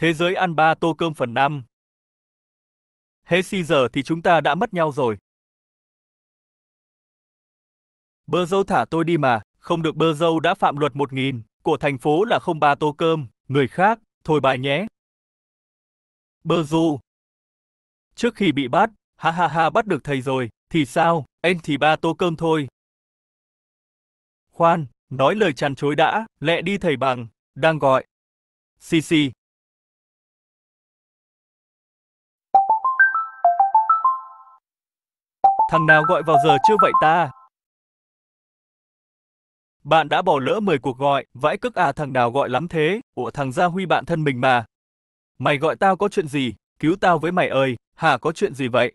Thế giới ăn ba tô cơm phần 5 Hết si giờ thì chúng ta đã mất nhau rồi. Bơ dâu thả tôi đi mà, không được bơ dâu đã phạm luật 1000, của thành phố là không ba tô cơm, người khác, thôi bài nhé. Bơ du Trước khi bị bắt, ha ha ha bắt được thầy rồi, thì sao, em thì ba tô cơm thôi. Khoan, nói lời chăn chối đã, lẹ đi thầy bằng, đang gọi. Xì xì, Thằng nào gọi vào giờ chưa vậy ta? Bạn đã bỏ lỡ 10 cuộc gọi, vãi cức à thằng nào gọi lắm thế, ủa thằng Gia Huy bạn thân mình mà. Mày gọi tao có chuyện gì, cứu tao với mày ơi, hả có chuyện gì vậy?